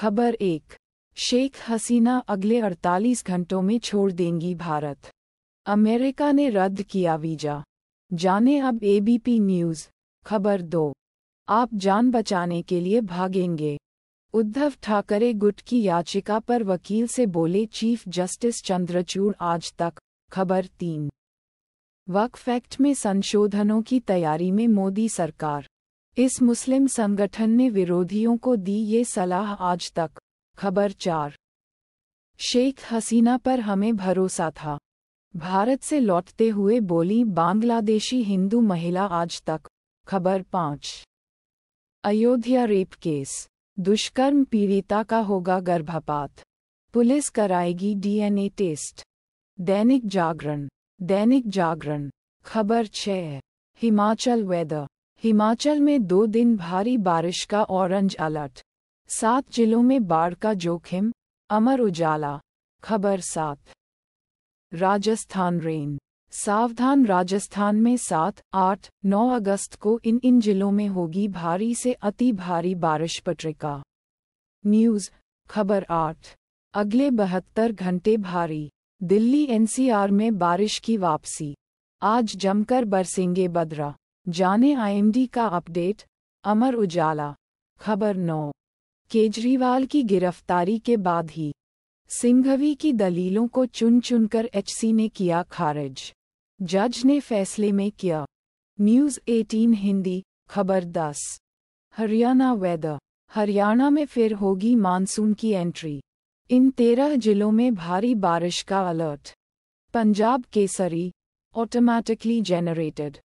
खबर एक शेख हसीना अगले 48 घंटों में छोड़ देंगी भारत अमेरिका ने रद्द किया वीजा जाने अब एबीपी न्यूज़ खबर दो आप जान बचाने के लिए भागेंगे उद्धव ठाकरे गुट की याचिका पर वकील से बोले चीफ जस्टिस चंद्रचूड़ आज तक खबर तीन वक्फ एक्ट में संशोधनों की तैयारी में मोदी सरकार इस मुस्लिम संगठन ने विरोधियों को दी ये सलाह आज तक खबर चार शेख हसीना पर हमें भरोसा था भारत से लौटते हुए बोली बांग्लादेशी हिंदू महिला आज तक खबर पाँच अयोध्या रेप केस दुष्कर्म पीड़िता का होगा गर्भपात पुलिस कराएगी डीएनए टेस्ट दैनिक जागरण दैनिक जागरण खबर छः हिमाचल वेदर हिमाचल में दो दिन भारी बारिश का ऑरेंज अलर्ट सात जिलों में बाढ़ का जोखिम अमर उजाला खबर सात राजस्थान रेन सावधान राजस्थान में सात आठ नौ अगस्त को इन इन जिलों में होगी भारी से अति भारी बारिश पत्रिका न्यूज खबर आठ अगले बहत्तर घंटे भारी दिल्ली एनसीआर में बारिश की वापसी आज जमकर बरसेंगे बदरा जाने आईएमडी का अपडेट अमर उजाला खबर नौ केजरीवाल की गिरफ्तारी के बाद ही सिंघवी की दलीलों को चुन चुनकर एचसी ने किया खारिज जज ने फैसले में किया न्यूज़ 18 हिंदी खबर 10 हरियाणा वेदर हरियाणा में फिर होगी मानसून की एंट्री इन तेरह जिलों में भारी बारिश का alert Punjab Kesari automatically generated